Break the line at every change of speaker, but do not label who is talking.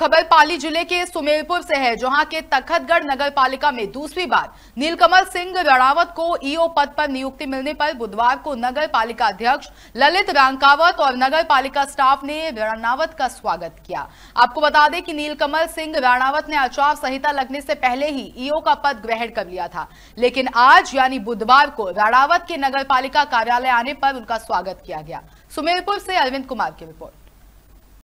खबर पाली जिले के सुमेरपुर से है जहां के तखतगढ़ नगर पालिका में दूसरी बार नीलकमल सिंह रणावत को ईओ पद पर नियुक्ति मिलने पर बुधवार को नगर पालिका अध्यक्ष ललित रांकावत और नगर पालिका स्टाफ ने रणावत का स्वागत किया आपको बता दें कि नीलकमल सिंह राणावत ने आचार संहिता लगने से पहले ही ईओ का पद ग्रहण कर लिया था लेकिन आज यानी बुधवार को राणावत के नगर कार्यालय आने पर उनका स्वागत किया गया सुमेरपुर से अरविंद कुमार की रिपोर्ट